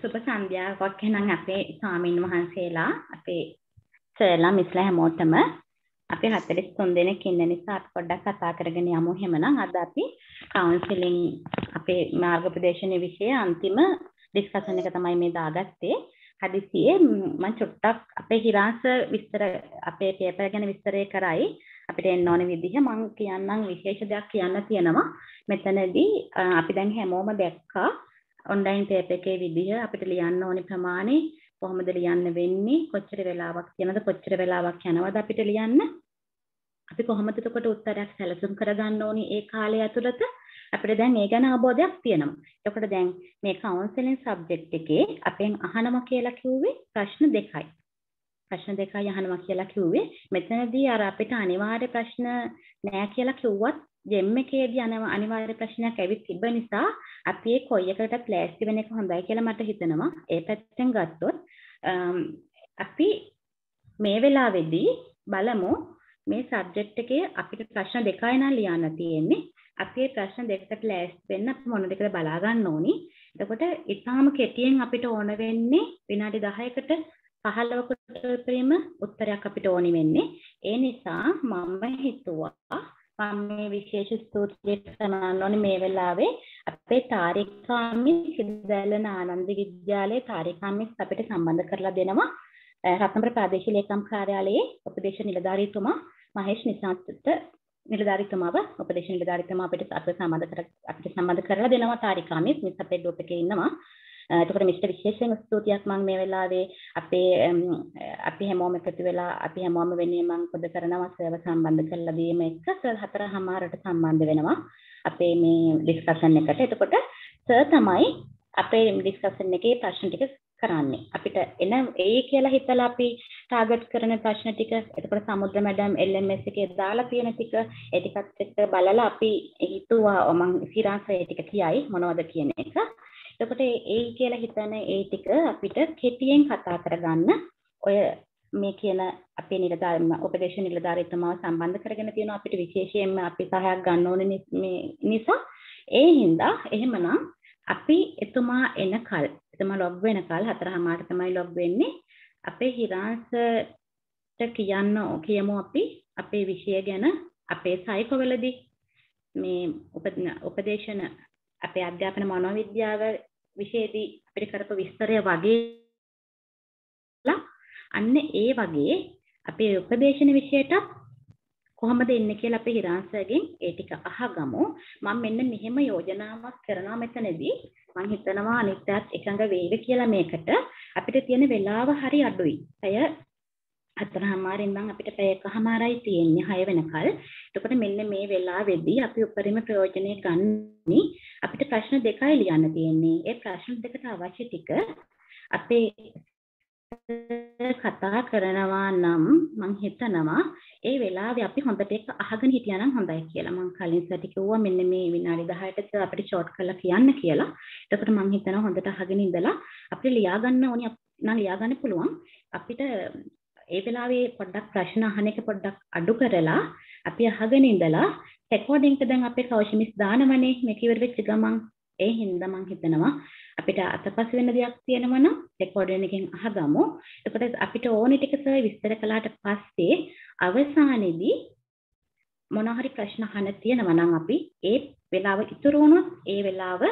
සුබ සන්ධ්‍යාවක් එහෙනම් අපේ ස්වාමින් වහන්සේලා අපේ සර්ලා මිස්ලා හැමෝටම අපි 43 දෙනෙක් ඉන්න නිසා අපි පොඩ්ඩක් කතා කරගෙන යමු එහෙමනම් අද අපි කවුන්සලින් අපේ මාර්ගපදේශනයේ વિશે අන්තිම ඩිස්කෂන් එක තමයි මේ දාගත්තේ හදිසියේ මම චුට්ටක් අපේ හිරාස විස්තර අපේ පේපර් ගැන විස්තරය කරයි අපිට එන්න ඕන විදිහ මම කියන්නම් විශේෂ දෙයක් කියන්න තියෙනවා මෙතනදී අපි දැන් හැමෝම දැක්කා ඔන්ලයින් ටේප් එකේ විදිහ අපිට ලියන්න ඕනි ප්‍රමාණය කොහොමද ලියන්න වෙන්නේ කොච්චර වෙලාවක් තියෙනද කොච්චර වෙලාවක් යනවද අපිට ලියන්න අපි කොහොමද එතකොට උත්තරයක් සැලසුම් කරගන්න ඕනි ඒ කාලය ඇතුළත අපිට දැන් ඒ ගැන අවබෝධයක් තියෙනවා එතකොට දැන් මේ කවුන්සලින් සබ්ජෙක්ට් එකේ අපෙන් අහනවා කියලා කිව්වේ ප්‍රශ්න දෙකයි ප්‍රශ්න දෙකයි අහනවා කියලා කිව්වේ මෙතනදී අර අපිට අනිවාර්ය ප්‍රශ්න නෑ කියලා කිව්වත් ජෙම් එකේදී අනව අනිවාර්ය ප්‍රශ්නයක් ඇවිත් තිබ්බ නිසා අපි ඒ කොයි එකකටත් ලෑස්ති වෙන එක හොඳයි කියලා මට හිතෙනවා. ඒ පැත්තෙන් ගත්තොත් අපි මේ වෙලාවේදී බලමු මේ සබ්ජෙක්ට් එකේ අපිට ප්‍රශ්න දෙකයි නම් ලියන්න තියෙන්නේ. අපි මේ ප්‍රශ්න දෙකට ලෑස්ති වෙන්න අපි මොන දෙකද බලා ගන්න ඕනි. එතකොට ඊටාම කෙටියෙන් අපිට ඕන වෙන්නේ විනාඩි 10කට 15කට පරිම උත්තරයක් අපිට ඕනි වෙන්නේ. ඒ නිසා මම හිතුවා මම මේ විශේෂ ස්තූතිය සමානන්න ඕනේ මේ වෙලාවේ අපේ තාරිකාමි සිදුදැලන ආනන්ද විද්‍යාලයේ තාරිකාමිස් අපිට සම්බන්ධ කරලා දෙනවා රත්නපුර ප්‍රාදේශීය ලේකම් කාර්යාලයේ උපදේශ නිලධාරීතුමා මහේෂ් නිසාන්තට නිලධාරීතුමාව උපදේශ නිලධාරීතුමා අපිට අපිට සම්බන්ධ කර අපිට සම්බන්ධ කරලා දෙනවා තාරිකාමිස් මිස් අපේ ගෲප් එකේ ඉන්නවා එතකොට මිස්ටර් විශේෂයෙන් ස්තුතියක් මම මේ වෙලාවේ අපේ අපි හැමෝම එකතු වෙලා අපි හැමෝම වෙනුවෙන් මම පොද කරනවා සර්ව සම්බන්ධ කරලා දීම එක සර් හතරමාරට සම්බන්ධ වෙනවා අපේ මේ ඩිස්කෂන් එකට. එතකොට සර් තමයි අපේ ඩිස්කෂන් එකේ ප්‍රශ්න ටික කරන්නේ අපිට එන ඒ කියලා හිතලා අපි ටාගට් කරන ප්‍රශ්න ටික එතකොට සමුද්‍ර මැඩම් LMS එකේ දාලා තියෙන ටික ඒ ටිකත් එක්ක බලලා අපි හිතුවා මම සිරාස ඒ ටික කියයි මොනවද කියන එක එතකොට ඒ කියලා හිතන ඒ ටික අපිට කෙටියෙන් කතා කරගන්න ඔය මේ කියන අපේ නිලධාරීම උපදේශ නිලධාරීතුමාව සම්බන්ධ කරගෙන තියෙන අපිට විශේෂයෙන්ම අපි සහයක් ගන්න ඕන නිසා ඒ හින්දා එහෙමනම් අපි එතුමා එනකල් එතුමා ලොග් වෙනකල් හතරහමාරට තමයි ලොග් වෙන්නේ අපේ හිරාන්සට කියන්න කියමු අපි අපේ විෂය ගැන අපේ සයිකොවලදී මේ උපදේශන අපේ අධ්‍යාපන මනෝවිද්‍යාව විෂයේදී අපිට කරපු විස්තරය වගේ අන්න ඒ වගේ අපේ උපදේශන විෂයටත් කොහොමද ඉන්නේ කියලා අපි හිරාන්සර්ගෙන් ඒ ටික අහගමු. මම මෙන්න මෙහෙම යෝජනාවක් කරනවා මෙතනදී. මම හිතනවා අනිත්‍යත් එකඟ වේවි කියලා මේකට අපිට තියෙන වෙලාව හරි අඩුයි. ඇය හතරහමාරෙන් නම් අපිට පැයකහමාරයි තියෙන්නේ හය වෙනකල්. එතකොට මෙන්න මේ වෙලාවේදී අපි උපරිම ප්‍රයෝජනය ගන්නනි අපිට ප්‍රශ්න දෙකයි ලියන්න තියෙන්නේ. ඒ ප්‍රශ්න දෙකට අවශ්‍ය ටික අපේ කතා කරනවා නම් මං හිතනවා ඒ වෙලාවේ අපි හොඳට ඒක අහගෙන හිටියා නම් හොඳයි කියලා. මං කලින් සටි කිව්වා මෙන්න මේ විනාඩි 10ට අපිට ෂෝට් කරලා කියන්න කියලා. එතකොට මං හිතනවා හොඳට අහගෙන ඉඳලා අපිට ලියා ගන්න ඕනේ නම් ලියාගන්න පුළුවන් අපිට ඒ වෙලාවේ පොඩ්ඩක් ප්‍රශ්න අහන එක පොඩ්ඩක් අඩු කරලා අපි අහගෙන ඉඳලා රෙකෝඩින්ග් එක දැන් අපේ කෞෂි මිස් දානවනේ මේක ඉවර වෙච්ච ගමන් ඒ හින්දා මම හිතනවා අපිට අතපසු වෙන දෙයක් තියෙනවා නම් රෙකෝඩින් එකෙන් අහගමු. එතකොට අපිට ඕනේ ටික සර් විස්තර කළාට පස්සේ අවසානයේදී මොන හරි ප්‍රශ්න අහන්න තියෙනවා නම් අපි ඒ වෙලාව ඉතුරු වුණොත් ඒ වෙලාව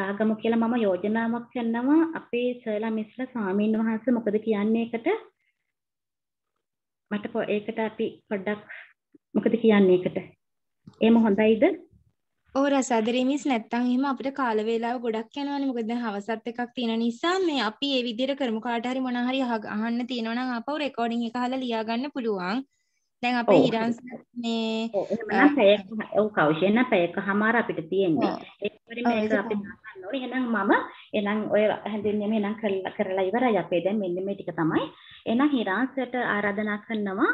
දාගමු කියලා මම යෝජනාවක් කරනවා අපේ සර්ලා මිස්ලා ස්වාමීන් වහන්සේ මොකද කියන්නේ එකට මට ඒකට අපි පොඩ්ඩක් මොකද කියන්නේ ඒකට? එහෙම හොඳයිද? ඕ රසාදරේ මිස් නැත්තම් එහෙම අපිට කාල වේලාව ගොඩක් යනවානේ මොකද දැන් හවසත් එකක් තියෙන නිසා මේ අපි මේ විදිහට කරමු කාට හරි මොනවා හරි අහන්න තියෙනවා නම් ආපහු රෙකෝඩින් එක අහලා ලියා ගන්න පුළුවන්. දැන් අපේ හිරන්ස් මේ එහෙනම් පැය ඔව් කෞෂි එහෙනම් පැයක හමාර අපිට තියෙන්නේ ඒකවලින් මේක අපි ගන්න ඕනේ එහෙනම් මම එහෙනම් ඔය හැඳින්වීම එහෙනම් කරලා කරලා ඉවරයි අපේ දැන් මෙන්න මේ ටික තමයි එහෙනම් හිරාන්සට ආරාධනා කරනවා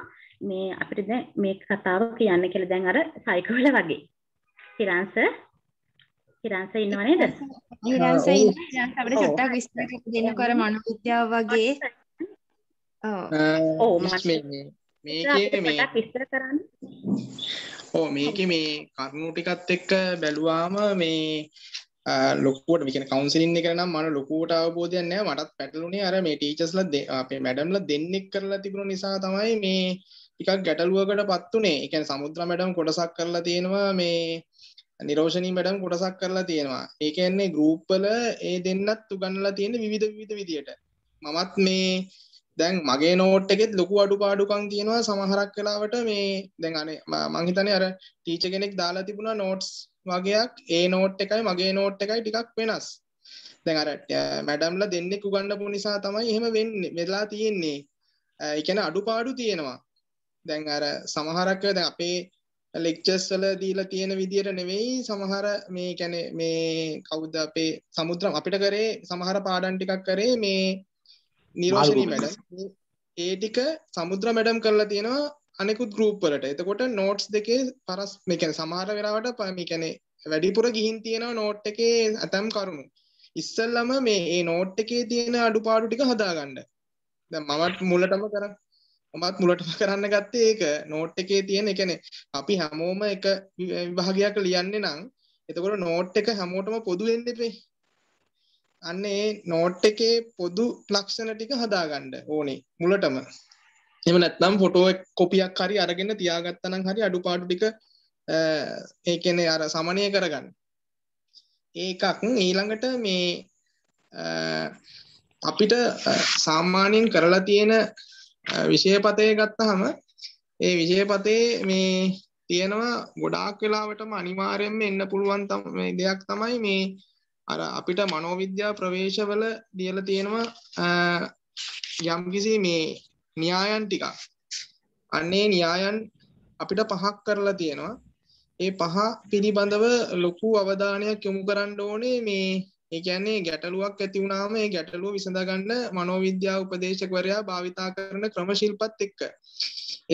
මේ අපිට දැන් මේ කතාව කියන්න කියලා දැන් අර සයිකෝල වගේ හිරාන්ස හිරාන්ස ඉන්නව නේද හිරාන්ස ඉන්න හිරාන්ස අපිට චුට්ටක් විස්තර දෙන්න කර මනෝවිද්‍යාව වගේ ඔව් ඔව් මම මේකේ මේ විස්තර කරන්න. ඔව් මේකේ මේ කරුණු ටිකත් එක්ක බැලුවාම මේ ලොකුවට මේ කියන්නේ කවුන්සලින් එක නම් මම ලොකුවට අවබෝධයක් නැහැ මටත් පැටළුනේ අර මේ ටීචර්ස්ලා අපේ මැඩම්ලා දෙන්නෙක් කරලා තිබුණ නිසා තමයි මේ ටිකක් ගැටලුවකටපත් උනේ. ඒ කියන්නේ සමුද්‍ර මැඩම් කොටසක් කරලා තියෙනවා මේ නිරෝෂණී මැඩම් කොටසක් කරලා තියෙනවා. ඒ කියන්නේ ගෲප් වල ඒ දෙන්නත් උගන්වලා තියෙන විවිධ විවිධ විදියට. මමත් මේ දැන් මගේ නෝට් එකෙත් ලොකු අඩු පාඩුකං තියෙනවා සමහරක් කලාවට මේ දැන් අනේ මංහිතනය අර ටීච කෙනෙක් දාලා තිබුණා නෝට්ස් වගේයක් ඒ නෝට් එකයි මගේ නෝට් එකයි ටිකක් වෙනස් දැන් අර මැඩම්ල දෙන්නෙක් උගන්නපු නිසා තමයි එහෙම වෙන්න වෙලා තියෙන්නේ එකන අඩු පාඩු තියෙනවා දැන් අර සමහරක්ක දැන් අපේ ලෙක්චස් වල දීලා තියෙන විදියට නෙවෙයි සමහර මේ කැන මේ කවුද අපේ සමුද්‍රම් අපිට කරේ සමහර පාඩන් ටිකක් කරේ මේ නිරෝෂණී මැඩම් ඒ ටික සමුද්‍ර මැඩම් කරලා තියෙනවා අනෙකුත් ගෲප් වලට. එතකොට නෝට්ස් දෙකේ පරස් මේ කියන්නේ සමහර වෙලාවට මේ කියන්නේ වැඩිපුර ගිහින් තියෙනවා නෝට් එකේ ඇතම් කරුණු. ඉස්සල්ලාම මේ ඒ නෝට් එකේ තියෙන අඩුපාඩු ටික හදාගන්න. දැන් මමත් මුලටම කරා. මමත් මුලටම කරන්න ගත්තේ ඒක නෝට් එකේ තියෙන ඒ කියන්නේ අපි හැමෝම එක විභාගයක් ලියන්නේ නම් එතකොට නෝට් එක හැමෝටම පොදු වෙන්න ඉපේ. අන්න ඒ නෝට් එකේ පොදු ලක්ෂණ ටික හදාගන්න ඕනේ මුලටම. එහෙම නැත්නම් ෆොටෝ කොපියක් හරි අරගෙන තියාගත්තා නම් හරි අඩුපාඩු ටික ඒ කියන්නේ අර සමනය කරගන්න. ඒකක් ඊළඟට මේ අපිට සාමාන්‍යයෙන් කරලා තියෙන විෂයපතේ ගත්තහම ඒ විෂයපතේ මේ තියෙනවා ගොඩාක් වෙලාවටම අනිවාර්යයෙන්ම එන්න පුළුවන් දෙයක් තමයි මේ අර අපිට මනෝවිද්‍යා ප්‍රවේශවල දියලා තියෙනවා යම්කිසි මේ න්‍යායන් ටිකක් අන්නේ න්‍යායන් අපිට පහක් කරලා තියෙනවා ඒ පහ පිළිබඳව ලොකු අවධානයක් යොමු කරන්න ඕනේ මේ ඒ කියන්නේ ගැටලුවක් ඇති වුණාම ඒ ගැටලුව විසඳගන්න මනෝවිද්‍යා උපදේශකවරයා භාවිතා කරන ක්‍රම ශිල්පත් එක්ක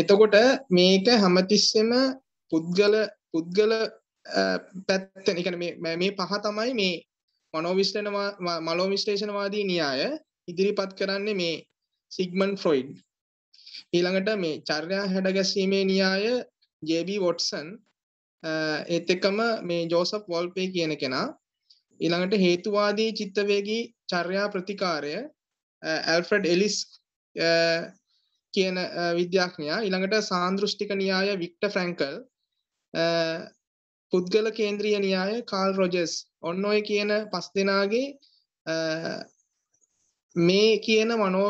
එතකොට මේක හැමතිස්සෙම පුද්ගල පුද්ගල පැත්තෙන් ඒ කියන්නේ මේ මේ පහ තමයි මේ මනෝවිශ්ලේෂණ මනෝවිශ්ලේෂණවාදී න්‍යාය ඉදිරිපත් කරන්නේ මේ සිග්මන්ඩ් ෆ්‍රොයිඩ්. ඊළඟට මේ චර්යා හැඩගැස්වීමේ න්‍යාය ජේ.බී. වොට්සන් ඒත් එක්කම මේ ජෝසප් වොල්පේ කියන කෙනා ඊළඟට හේතුවාදී චිත්තවේගී චර්යා ප්‍රතිකාරය ඇල්ෆ්‍රඩ් එලිස් කියන විද්‍යාඥයා ඊළඟට සාන්දෘෂ්ටික න්‍යාය වික්ටර් ෆ්‍රැන්කල් පුද්ගල කේන්ද්‍රීය න්‍යාය කාල් රොජර්ස් ඔන්න ඔය කියන පස් දෙනාගේ මේ කියන මනෝ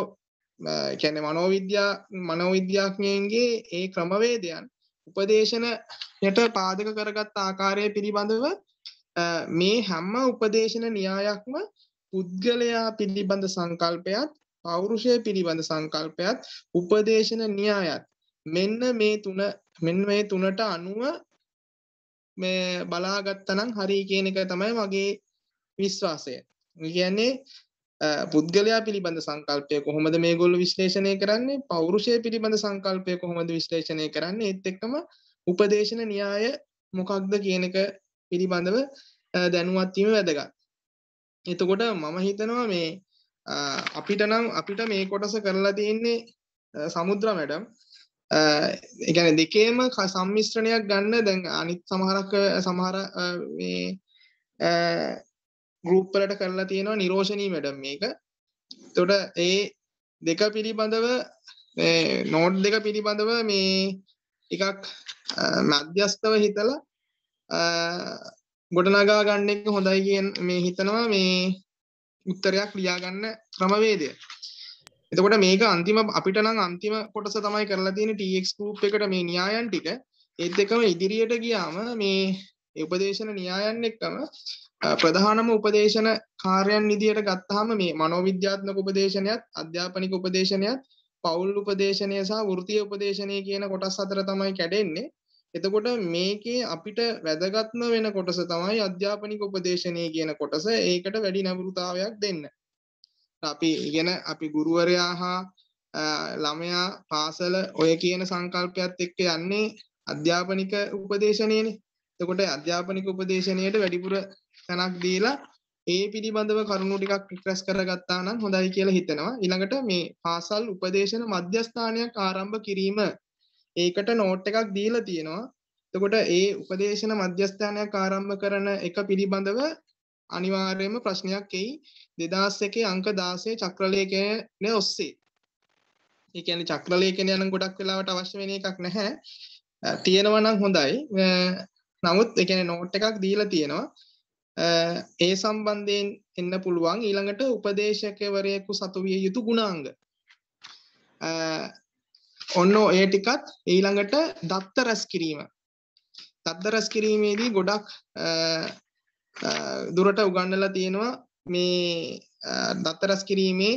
කැන මනෝවිද්‍යා මනෝවිද්‍යාඥයන්ගේ ඒ ක්‍රමවේදයන් උපදේශනයට පාදක කරගත් ආකාරය පිළිබඳව මේ හැම උපදේශන න්‍යායක්ම පුද්ගලයා පිළිබඳ සංකල්පයත් පෞරුෂය පිළිබඳ සංකල්පයත් උපදේශන න්‍යායත් මෙන්න මේ තුන මෙන්න මේ තුනට අනුව මේ බලාගත්තනම් හරි කියන එක තමයි මගේ විශ්වාසය. කියන්නේ පුද්ගලයා පිළිබඳ සංකල්පය කොහොමද මේගොල්ලෝ විශ්ලේෂණය කරන්නේ? පෞරුෂය පිළිබඳ සංකල්පය කොහොමද විශ්ලේෂණය කරන්නේ? ඒත් එක්කම උපදේශන න්‍යාය මොකක්ද කියන එක පිළිබඳව දැනුවත් වීම වැදගත්. එතකොට මම හිතනවා මේ අපිට නම් අපිට මේ කොටස කරලා තියෙන්නේ සමුද්‍ර මැඩම් එකන දෙකේම සම්මිශ්‍රණයක් ගන්න දැන් අනිත් සමහරක් සමහර මේ ගරුප්පලට කරලා තියෙනවා නිරෝෂණී වැඩම් මේක තොට ඒ දෙක පිළිබඳව නෝඩ් දෙක පිළිබඳව මේ එකක් මධ්‍යස්ථව හිතල ගොඩනගා ගන්න එක හොඳයි කියෙන් මේ හිතනවා මේ උත්තරයක් ලියාගන්න ක්‍රමවේදය එතකොට මේක අන්තිම අපිට නම් අන්තිම කොටස තමයි කරලා තියෙන්නේ TX group එකට මේ න්‍යායන් ටික ඒත් එකම ඉදිරියට ගියාම මේ උපදේශන න්‍යායන් එක්කම ප්‍රධානම උපදේශන කාර්යයන් විදියට ගත්තාම මේ මනෝවිද්‍යාත්මක උපදේශනයත් අධ්‍යාපනික උපදේශනයත් පවුල් උපදේශනය සහ වෘත්තීය උපදේශනය කියන කොටස් අතර තමයි කැඩෙන්නේ. එතකොට මේකේ අපිට වැදගත්ම වෙන කොටස තමයි අධ්‍යාපනික උපදේශනය කියන කොටස. ඒකට වැඩි නැඹුරුතාවයක් දෙන්න. අපි ඉගෙන අපි ගුරුවරයා හා ළමයා පාසල ඔය කියන සංකල්පයත් එක්ක යන්නේ අධ්‍යාපනික උපදේශනයනේ. එතකොට අධ්‍යාපනික උපදේශනයට වැඩිපුර තැනක් දීලා ඒ පිළිබඳව කරුණු ටිකක් රිෆ්‍රෙස් කරගත්තා නම් හොඳයි කියලා හිතනවා. ඊළඟට මේ පාසල් උපදේශන මධ්‍යස්ථානයක් ආරම්භ කිරීම ඒකට නෝට් එකක් දීලා තියෙනවා. එතකොට ඒ උපදේශන මධ්‍යස්ථානයක් ආරම්භ කරන එක පිළිබඳව අනිවාර්යයෙන්ම ප්‍රශ්නයක් එයි 2001 අංක 16 චක්‍රලේඛනය ඔස්සේ. ඒ කියන්නේ චක්‍රලේඛනය නම් ගොඩක් වෙලාවට අවශ්‍ය වෙන එකක් නැහැ. තියෙනවා නම් හොඳයි. නමුත් ඒ කියන්නේ නෝට් එකක් දීලා තියෙනවා. ඒ සම්බන්ධයෙන් එන්න පුළුවන් ඊළඟට උපදේශකවරයෙකු සතු විය යුතු ගුණාංග. ඔන්න ඒ ටිකත් ඊළඟට දත්ත රැස් කිරීම. දත්ත රැස් කිරීමේදී ගොඩක් දුරට උගන්වලා තියෙනවා මේ දත්තරස් කිරීමේ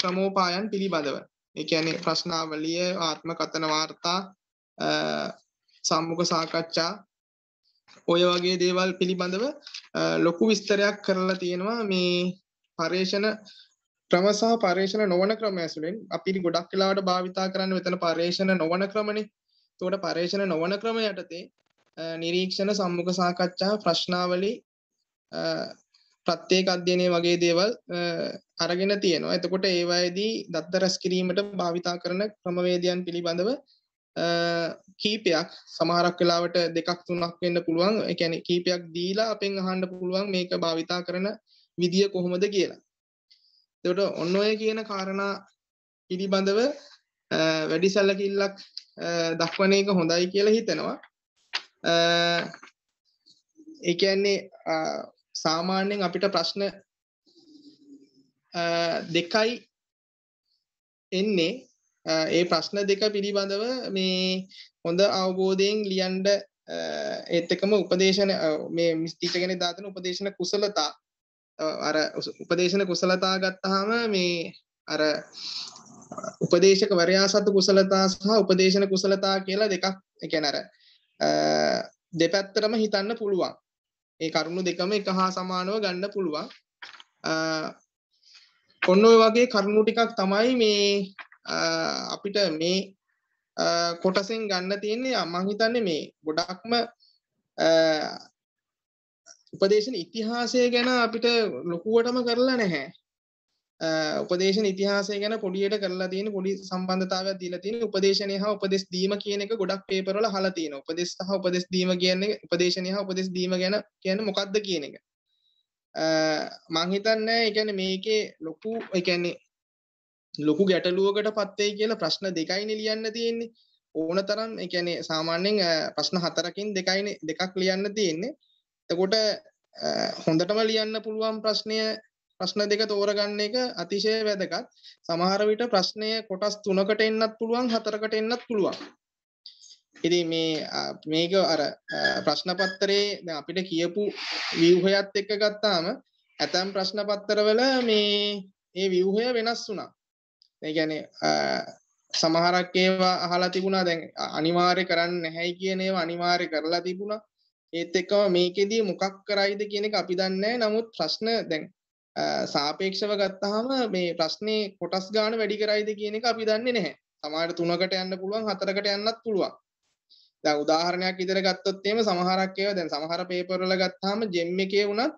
ක්‍රමෝපායන් පිළිබඳව. ඒ කියන්නේ ප්‍රශ්නාවලිය, ආත්ම කතන වාර්තා, සම්මුඛ සාකච්ඡා ඔය වගේ දේවල් පිළිබඳව ලොකු විස්තරයක් කරලා තියෙනවා මේ පරේෂණ ක්‍රම සහ පරේෂණ නොවන ක්‍රම ඇසුරෙන් අපි ගොඩක් වෙලාවට භාවිතා කරන්න මෙතන පරේෂණ නොවන ක්‍රමනේ. එතකොට පරේෂණ නොවන ක්‍රම යටතේ නිරීක්ෂණ සම්මුඛ සාකච්ඡා ප්‍රශ්නාවලි ප්‍රත්‍යේක අධ්‍යයනය වගේ දේවල් අරගෙන තියෙනවා. එතකොට ඒවායේදී දත්ත රැස් කිරීමට භාවිතා කරන ක්‍රමවේදයන් පිළිබඳව කීපයක් සමහරක් වෙලාවට දෙකක් තුනක් වෙන්න පුළුවන්. ඒ කියන්නේ කීපයක් දීලා අපෙන් අහන්න පුළුවන් මේක භාවිතා කරන විදිය කොහොමද කියලා. එතකොට ඔන්න ඔය කියන කාරණා පිළිබඳව වැඩි සැලකිල්ලක් දක්වන එක හොඳයි කියලා හිතනවා. ඒ කියන්නේ සාමාන්‍යයෙන් අපිට ප්‍රශ්න දෙකයි එන්නේ ඒ ප්‍රශ්න දෙක පිළිබඳව මේ හොඳ අවබෝධයෙන් ලියන්න ඒත් එකම උපදේශන මේ මිස්තිචගෙන දාතන උපදේශන කුසලතා අර උපදේශන කුසලතා ගත්තාම මේ අර උපදේශකවරයා සතු කුසලතා සහ උපදේශන කුසලතා කියලා දෙකක් ඒ කියන්නේ අර දෙපැත්තටම හිතන්න පුළුවන්. ඒ කරුණු දෙකම එක හා සමානව ගන්න පුළුවන්. ඔන්න ඔය වගේ කරුණු ටිකක් තමයි මේ අපිට මේ කොටසෙන් ගන්න තියෙන්නේ මම හිතන්නේ මේ ගොඩක්ම උපදේශන ඉතිහාසය ගැන අපිට ලොකුවටම කරලා නැහැ. උපදේශන ඉතිහාසය ගැන පොඩියට කරලා තියෙන පොඩි සම්බන්ධතාවයක් දීලා තියෙන උපදේශනය හා උපදෙස් දීම කියන එක ගොඩක් පේපර් වල අහලා තියෙනවා. උපදෙස් සහ උපදෙස් දීම කියන්නේ උපදේශනය හා උපදෙස් දීම ගැන කියන්නේ මොකක්ද කියන එක. මං හිතන්නේ ඒ කියන්නේ මේකේ ලොකු ඒ කියන්නේ ලොකු ගැටලුවකට පත් වෙයි කියලා ප්‍රශ්න දෙකයිනේ ලියන්න තියෙන්නේ. ඕන තරම් ඒ කියන්නේ සාමාන්‍යයෙන් ප්‍රශ්න හතරකින් දෙකයිනේ දෙකක් ලියන්න තියෙන්නේ. එතකොට හොඳටම ලියන්න පුළුවන් ප්‍රශ්නය ප්‍රශ්න දෙක තෝරගන්න එක අතිශය වැදගත්. සමහර විට ප්‍රශ්නය කොටස් 3කට එන්නත් පුළුවන් 4කට එන්නත් පුළුවන්. ඉතින් මේ මේක අර ප්‍රශ්න පත්‍රයේ දැන් අපිට කියපු ව්‍යුහයත් එක්ක ගත්තාම ඇතම් ප්‍රශ්න පත්‍රවල මේ ඒ ව්‍යුහය වෙනස් වුණා. ඒ කියන්නේ සමහරක් ඒවා අහලා තිබුණා දැන් අනිවාර්ය කරන්න නැහැයි කියන ඒවා අනිවාර්ය කරලා තිබුණා. ඒත් එක්කම මේකෙදී මොකක් කරයිද කියන එක අපි දන්නේ නැහැ. නමුත් ප්‍රශ්න දැන් සාපේක්ෂව ගත්තහම මේ ප්‍රශ්නේ කොටස් ගාන වැඩි කරයිද කියන එක අපි දන්නේ නැහැ. සමහර තුනකට යන්න පුළුවන් හතරකට යන්නත් පුළුවන්. දැන් උදාහරණයක් විදිහට ගත්තොත් එහෙම සමහරක් ඒවා දැන් සමහර පේපර් වල ගත්තාම ජෙම් එකේ උනත්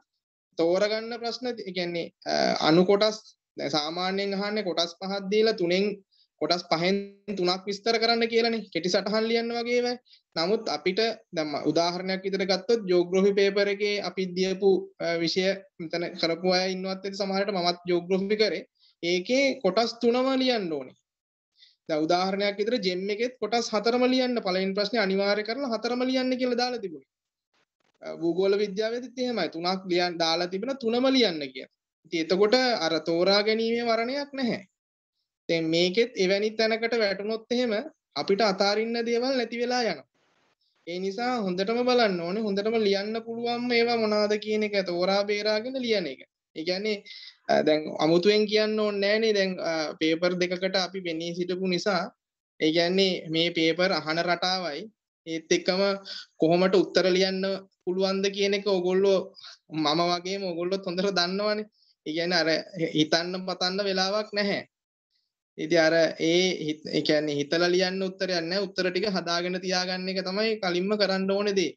තෝරගන්න ප්‍රශ්න ඒ කියන්නේ අණු කොටස් දැන් සාමාන්‍යයෙන් අහන්නේ කොටස් පහක් දීලා තුනෙන් කොටස් පහෙන් තුනක් විස්තර කරන්න කියලානේ කෙටි සටහන් ලියන්න වගේ ඒවා. නමුත් අපිට දැන් උදාහරණයක් විදිහට ගත්තොත් ජියෝග්‍රොෆි පේපර් එකේ අපි දීපු විෂය මෙතන කරපු අය ඉන්නවත් ඇති සමහරට මමත් ජියෝග්‍රොෆි කරේ. ඒකේ කොටස් තුනම ලියන්න ඕනේ. දැන් උදාහරණයක් විදිහට ජෙම් එකෙත් කොටස් හතරම ලියන්න පළවෙනි ප්‍රශ්නේ අනිවාර්ය කරලා හතරම ලියන්න කියලා දාලා තිබුණේ. භූගෝල විද්‍යාවේදීත් එහෙමයි. තුනක් ලියන්න දාලා තිබෙන තුනම ලියන්න කියන. ඉතින් එතකොට අර තෝරා ගැනීමේ වරණයක් නැහැ. දැන් මේකෙත් එවැනි තැනකට වැටුනොත් එහෙම අපිට අතාරින්න දේවල් නැති වෙලා යනවා. ඒ නිසා හොඳටම බලන්න ඕනේ හොඳටම ලියන්න පුළුවන් මේවා මොනවාද කියන එක තෝරා බේරාගෙන ලියන එක. ඒ කියන්නේ දැන් අමුතුවෙන් කියන්න ඕනේ නැහනේ දැන් පේපර් දෙකකට අපි වෙන්නේ සිටපු නිසා ඒ කියන්නේ මේ පේපර් අහන රටාවයි ඒත් එක්කම කොහොමට උත්තර ලියන්න පුළුවන්ද කියන එක ඕගොල්ලෝ මම වගේම ඕගොල්ලොත් හොඳට දන්නවනේ. ඒ කියන්නේ අර හිතන්න පතන්න වෙලාවක් නැහැ. ඉතින් අර ඒ ඒ කියන්නේ හිතලා ලියන්න උත්තරයක් නැහැ. උත්තර ටික හදාගෙන තියාගන්න එක තමයි කලින්ම කරන්න ඕනේ දේ.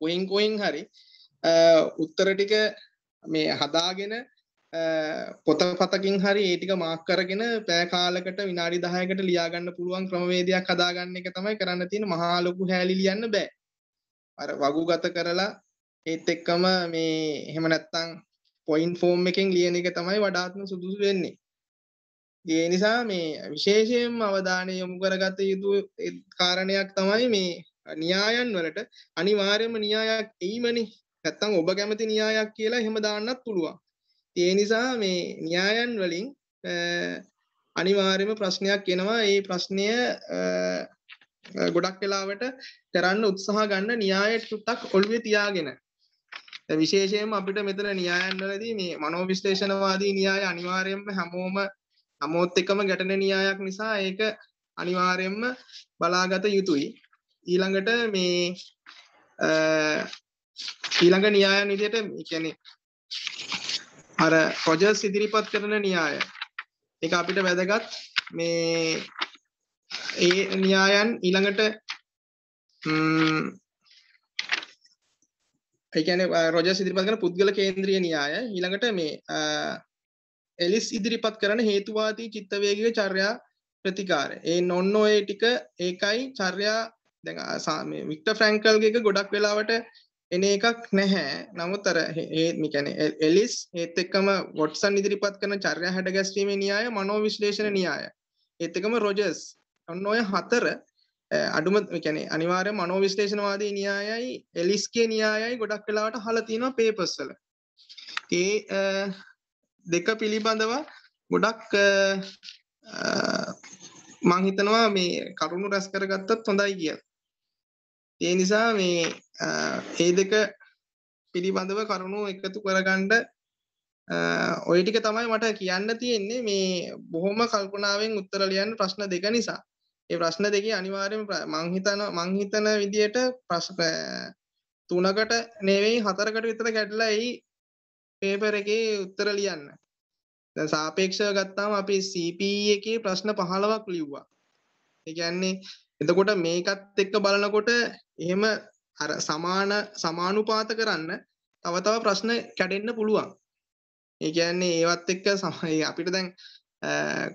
කොයින් කොයින් හරි උත්තර ටික මේ හදාගෙන පොතපතකින් හරි ඒ ටික මාක් කරගෙන පැය කාලකට විනාඩි 10කට ලියා ගන්න පුළුවන් ක්‍රමවේදයක් හදා ගන්න එක තමයි කරන්න තියෙන මහා ලොකු හැලි ලියන්න බෑ. අර වගුගත කරලා ඒත් එක්කම මේ එහෙම නැත්තම් පොයින්ට් ෆෝම් එකෙන් ලියන එක තමයි වඩාත්ම සුදුසු වෙන්නේ. ඒ නිසා මේ විශේෂයෙන්ම අවධානය යොමු කරගත යුතු කාරණයක් තමයි මේ න්‍යායන් වලට අනිවාර්යයෙන්ම න්‍යායක් එයිමනේ නැත්තම් ඔබ කැමති න්‍යායක් කියලා එහෙම දාන්නත් පුළුවන්. ඒ නිසා මේ න්‍යායන් වලින් අනිවාර්යම ප්‍රශ්නයක් එනවා. ඒ ප්‍රශ්නය ගොඩක් වෙලාවට කරන්න උත්සාහ ගන්න න්‍යාය ටුට්ටක් ඔළුවේ තියාගෙන විශේෂයෙන්ම අපිට මෙතන න්‍යායන් වලදී මේ මනෝවිශ්ලේෂණවාදී න්‍යාය අනිවාර්යයෙන්ම හැමෝම නමුත් එකම ගැටෙන න්‍යායක් නිසා ඒක අනිවාර්යයෙන්ම බලාගත යුතුයි. ඊළඟට මේ ඊළඟ න්‍යායන් විදිහට කියන්නේ අර රොජර්ස් ඉදිරිපත් කරන න්‍යාය. ඒක අපිට වැදගත් මේ ඒ න්‍යායන් ඊළඟට ඒ කියන්නේ රොජර්ස් ඉදිරිපත් කරන පුද්ගල කේන්ද්‍රීය න්‍යාය ඊළඟට මේ එලිස් ඉදිරිපත් කරන හේතුවාදී චිත්තවේගික චර්යා ප්‍රතිකාර. ඒ නොන්න ඔය ටික ඒකයි චර්යා දැන් මේ වික්ටර් ෆ්‍රැන්කල්ගේ එක ගොඩක් වෙලාවට එන එකක් නැහැ. නමුත් අර ඒ කියන්නේ එලිස් ඒත් එක්කම වොට්සන් ඉදිරිපත් කරන චර්යා හැඩගැස්වීමේ න්‍යාය මනෝවිශ්ලේෂණ න්‍යාය. ඒත් එක්කම රොජර්ස් ඔන්න ඔය හතර අඩුම කියන්නේ අනිවාර්ය මනෝවිශ්ලේෂණවාදී න්‍යායයි එලිස්ගේ න්‍යායයි ගොඩක් වෙලාවට අහලා තියෙනවා පේපර්ස් වල. ඒ දෙක පිළිබඳව ගොඩක් මංහිතනවා මේ කරුණු රැස් කරගත්තත් හොඳයි කිය ඒ නිසා මේ ඒ දෙක පිළිබඳව කරුණු එකතු කරගණ්ඩ ඔය ටික තමයි මට කියන්න තියෙන්නේ මේ බොහොම කල්පනාවෙන් උත්තර ලියන්න ප්‍රශ්න දෙක නිසා ඒ ප්‍රශ්න දෙකේ අනිවාර්යෙන් මං හිතන මං හිතන විදියට ප්‍රශ්න තුනකට නෙවෙයි හතරකට විතර කැඩලා එයි පේපර එකේ උත්තර ලියන්න. දැන් සාපේක්ෂව ගත්තාම අපි CPE එකේ ප්‍රශ්න 15ක් ලිව්වා. ඒ කියන්නේ එතකොට මේකත් එක්ක බලනකොට එහෙම අර සමාන සමානුපාත කරන්න තව තව ප්‍රශ්න කැඩෙන්න පුළුවන්. ඒ කියන්නේ ඒවත් එක්ක අපිට දැන්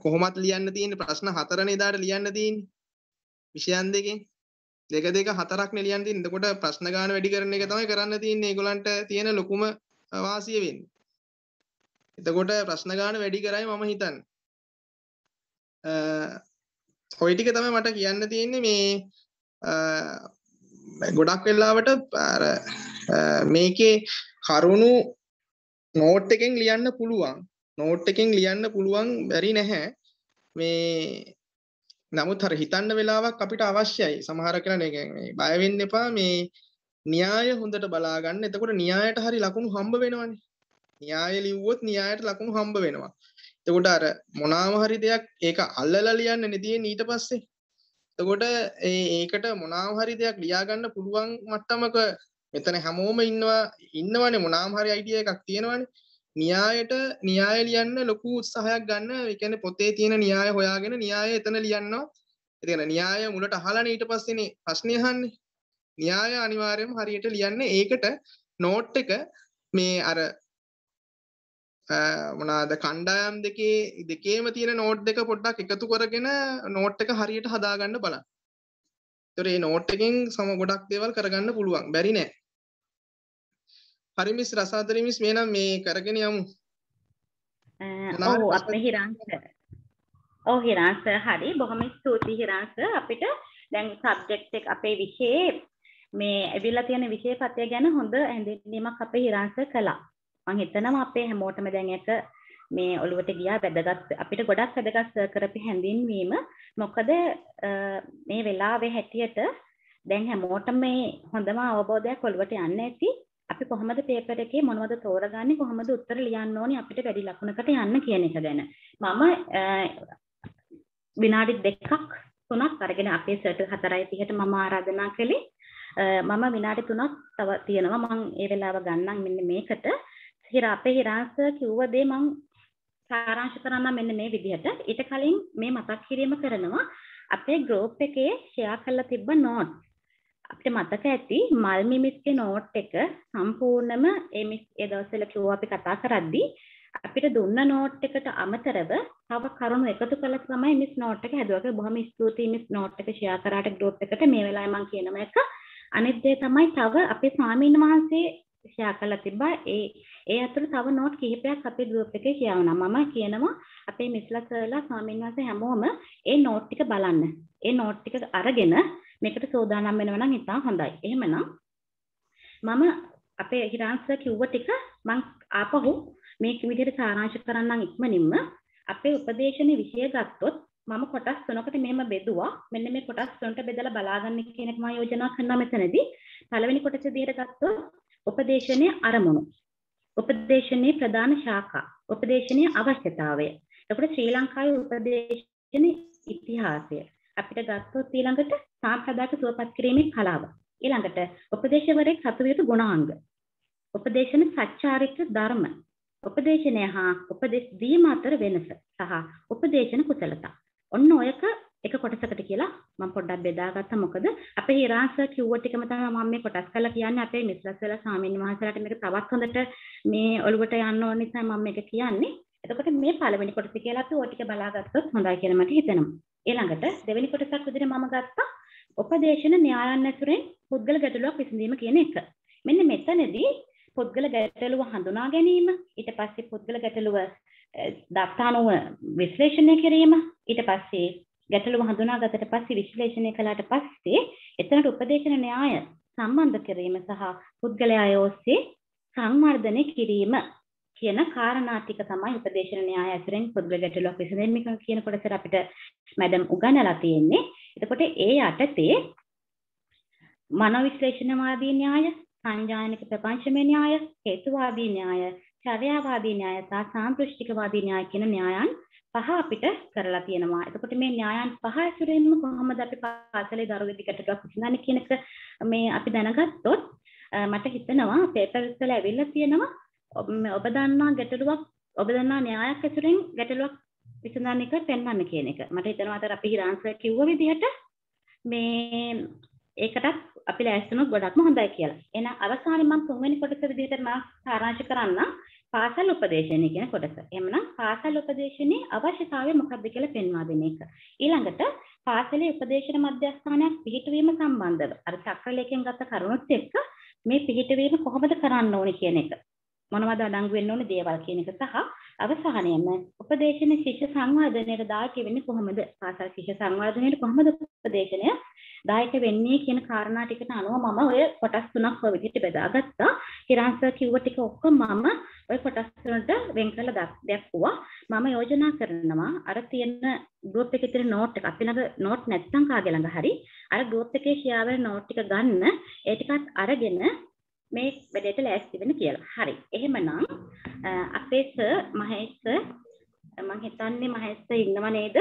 කොහොමත් ලියන්න තියෙන ප්‍රශ්න හතරනේ දාට ලියන්න තියෙන්නේ. විෂයන් දෙකෙන්. දෙක දෙක හතරක් නේ ලියන්න තියෙන්නේ. එතකොට ප්‍රශ්න ගාන වැඩි කරන එක තමයි කරන්න තියෙන්නේ. ඒගොල්ලන්ට තියෙන ලොකුම වාසිය වෙන්නේ. එතකොට ප්‍රශ්න ගාන වැඩි කරයි මම හිතන්නේ. ඔය ටික තමයි මට කියන්න තියෙන්නේ මේ ගොඩක් වෙලාවට අර මේකේ කරුණු නෝට් එකෙන් ලියන්න පුළුවන් නෝට් එකෙන් ලියන්න පුළුවන් බැරි නැහැ මේ නමුත් හර හිතන්න වෙලාවක් අපිට අවශ්‍යයි සමහර කරන එක බය වෙන්න එපා මේ න්‍යාය හොඳට බලාගන්න එතකොට න්‍යායට හරි ලකුණු හම්බ වෙනවනේ න්‍යාය ලිව්වොත් න්‍යායට ලකුණු හම්බ වෙනවා එතකොට අර මොනාම හරි දෙයක් ඒක අල්ලලා ලියන්න නෙදී ඊට පස්සේ එතකොට ඒකට මොනාම හරි දෙයක් ලියාගන්න පුළුවන් මට්ටමක මෙතන හැමෝම ඉන්නවා ඉන්නවනේ මොනාම හරි අයිඩියා එකක් තියෙනවනේ න්‍යායට න්‍යාය ලියන්න ලොකු උත්සාහයක් ගන්න ඒ කියන්නේ පොතේ තියෙන න්‍යාය හොයාගෙන න්‍යාය එතන ලියනවා ඒ කියන්නේ න්‍යාය මුලට අහලානේ ඊට පස්සේනේ ප්‍රශ්නේ අහන්නේ න්‍යාය අනිවාර්යයෙන්ම හරියට ලියන්න ඒකට නෝට් එක මේ අර මොනාද කණ්ඩායම් දෙකේ දෙකේම තියෙන නෝට් දෙක පොඩ්ඩක් එකතු කරගෙන නෝට් එක හරියට හදාගන්න බලන්න. ඒතර මේ නෝට් එකෙන් සම ගොඩක් දේවල් කරගන්න පුළුවන්. බැරි නෑ. හරි මිස් රසාතර මිස් මේ නම් මේ කරගෙන යමු. ඔව් අපේ හිරංශ ඔව් හිරංශ හරි බොහොම ස්තුතියි හිරංශ අපිට දැන් සබ්ජෙක්ට් එක අපේ විෂයේ මේ ඇවිල්ලා තියෙන විෂයපතය ගැන හොඳ හැඳින්වීමක් අපේ හිරාංශ කළා. මම හිතනවා අපේ හැමෝටම දැන් එක මේ ඔළුවට ගියා වැදගත් අපිට ගොඩක් වැදගත් කරපු හැඳින්වීම. මොකද මේ වෙලාවේ හැටියට දැන් හැමෝටම මේ හොඳම අවබෝධයක් ඔළුවට යන්න ඇති. අපි කොහොමද පේපර් එකේ මොනවද තෝරගන්නේ කොහොමද උත්තර ලියන්න ඕනේ අපිට වැඩි ලකුණකට යන්න කියන එක ගැන. මම විනාඩි දෙකක් තුනක් අරගෙන අපේ සර්ට හතරයි තිහට මම ආරාධනා කළේ මම විනාඩි තුනක් තව තියෙනවා මං ඒ වෙලාව ගන්නම් මෙන්න මේකට හිර අපේ හිරාස කිව්ව දේ මං සාරාංශ කරන්න මෙන්න මේ විදිහට ඊට කලින් මේ මතක් කිරීම කරනවා අපේ ගෲප් එකේ ෂෙයා කරලා තිබ්බ නෝට් අපිට මතක ඇති මල්මි මිස්ගේ නෝට් එක සම්පූර්ණම ඒ මිස් ඒ දවස්වල කිව්වා අපි කතා කරද්දී අපිට දුන්න නෝට් එකට අමතරව තව කරුණු එකතු කළා තමයි මිස් නෝට් එක හැදුවා. බොහොම ස්තුතියි මිස් නෝට් එක ෂෙයා කරාට ගෲප් එකට මේ වෙලාවේ මම කියනම එක අනිත් දේ තමයි තව අපේ ස්වාමීන් වහන්සේ ෂෙයා කළා තිබ්බා ඒ ඒ අතර තව නෝට් කිහිපයක් අපේ ගෲප් එකේ ෂෙයා වුණා. මම කියනවා අපේ මිස්ලා සර්ලා ස්වාමීන් වහන්සේ හැමෝම ඒ නෝට් ටික බලන්න. ඒ නෝට් ටික අරගෙන මේකට සෝදානම් වෙනවා නම් ඉතින් හොඳයි. එහෙමනම් මම අපේ හිරාන්ස කිව්ව ටික මං ආපහු මේ විදිහට සාරාංශ කරන්නම් ඉක්මනින්ම අපේ උපදේශන විෂය ගත්තොත් මම කොටස් තුනකට මෙහෙම බෙදුවා. මෙන්න මේ කොටස් තුනට බෙදලා බලාගන්න කියන එක මම යෝජනා කරනවා මෙතනදී. පළවෙනි කොටස විදිහට ගත්තොත් උපදේශනයේ අරමුණු. උපදේශනයේ ප්‍රධාන ශාඛා. උපදේශනයේ අවශ්‍යතාවය. එතකොට ශ්‍රී ලංකාවේ උපදේශනයේ ඉතිහාසය. අපිට ගත්තොත් ඊළඟට සාම්ප්‍රදායික සුවපත් කිරීමේ කලාව. ඊළඟට උපදේශවරයෙක් සතු විය යුතු ගුණාංග. උපදේශන සච්චාරිත ධර්ම. උපදේශනය හා උපදෙස් දීම අතර වෙනස සහ උපදේශන කුසලතා. ඔන්න ඔයක එක කොටසකට කියලා මම පොඩ්ඩක් බෙදාගත්තා මොකද අපේ ඉරාන් සර් කිව්ව ටිකම තමයි මම මේ කොටස් කරලා කියන්නේ අපේ මිස්ලස් වල සාමාන්‍ය මහසලට මේක තවත් හොඳට මේ ඔළුවට යන්න ඕන නිසා මම මේක කියන්නේ එතකොට මේ පළවෙනි කොටස කියලා අපි ඔය ටික බලාගත්තොත් හොඳයි කියලා මට හිතෙනවා ඊළඟට දෙවෙනි කොටසක් විදිහට මම ගත්තා උපදේශන න්‍යායන් ඇසුරෙන් පුද්ගල ගැටලුවක් විසඳීම කියන එක මෙන්න මෙතනදී පුද්ගල ගැටලුව හඳුනා ගැනීම ඊට පස්සේ පුද්ගල ගැටලුව දක්තානුව විශ්ලේෂණය කිරීම ඊට පස්සේ ගැටලුව හඳුනාගතට පස්සේ විශ්ලේෂණය කළාට පස්සේ එතනට උපදේශන න්‍යාය සම්බන්ධ කිරීම සහ පුද්ගලයා යෝස්සේ සංවර්ධනය කිරීම කියන කාරණාතික තමයි උපදේශන න්‍යාය ඇසුරෙන් පුද්ගල ගැටලුවක් විසඳෙන්න කියන කොටසට අපිට මැඩම් උගන්වලා තියෙන්නේ. එතකොට ඒ යටතේ මනෝවිශ්ලේෂණවාදී න්‍යාය, සංජානනික ප්‍රපංචමය න්‍යාය, හේතුවාදී න්‍යාය, චර්යාවාදී න්‍යාය සහ සාන්දෘෂ්ටිකවාදී න්‍යාය කියන න්‍යායන් පහ අපිට කරලා තියෙනවා. එතකොට මේ න්‍යායන් පහ ඇසුරෙන්ම කොහොමද අපි පාසලේ දරුවෝ දිකට ටිකක් විසඳන්නේ කියන එක මේ අපි දැනගත්තොත් මට හිතෙනවා පේපර්ස් වල ඇවිල්ලා තියෙනවා ඔබ දන්නා ගැටලුවක් ඔබ දන්නා න්‍යායක් ඇසුරෙන් ගැටලුවක් විසඳන්න එක පෙන්වන්න කියන එක. මට හිතෙනවා අතර අපි හිරාන්සර් කිව්ව විදිහට මේ ඒකටත් අපි ලෑස්ති වුණොත් ගොඩක්ම හොඳයි කියලා. එහෙනම් අවසානයේ මම තුන්වෙනි කොටස විදිහට මම සාරාංශ කරන්නම්. පාසල් උපදේශනය කියන කොටස. එහෙමනම් පාසල් උපදේශනයේ අවශ්‍යතාවය මොකක්ද කියලා පෙන්වා දෙන එක. ඊළඟට පාසලේ උපදේශන මධ්‍යස්ථානයක් පිහිටවීම සම්බන්ධව අර චක්‍රලේඛයෙන් ගත කරුණුත් එක්ක මේ පිහිටවීම කොහොමද කරන්න ඕනේ කියන එක. මොනවද අඩංගු වෙන්න ඕනේ දේවල් කියන එක සහ අවසානයේම උපදේශන ශිෂ්‍ය සංවර්ධනයට දායක වෙන්නේ කොහොමද? පාසල් ශිෂ්‍ය සංවර්ධනයට කොහොමද උපදේශනය දායක වෙන්නේ කියන කාරණා ටිකට අනුව මම ඔය කොටස් තුනක් ඔය විදිහට බෙදාගත්තා. හිරාන්ස කිව්ව ටික ඔක්කොම මම ඔය කොටස් තුනට වෙන් කරලා දැක්වුවා. මම යෝජනා කරනවා අර තියෙන ගෲප් එකේ තියෙන නෝට් එක අපි ළඟ නෝට් නැත්නම් කාගේ ළඟ හරි අර ගෲප් එකේ ෂෙයා වෙන නෝට් ටික ගන්න ඒ ටිකත් අරගෙන මේ වැඩේට ලෑස්ති වෙන්න කියලා. හරි. එහෙමනම් අපේ සර් මහේෂ් සර් මම හිතන්නේ මහේෂ් සර් ඉන්නව නේද?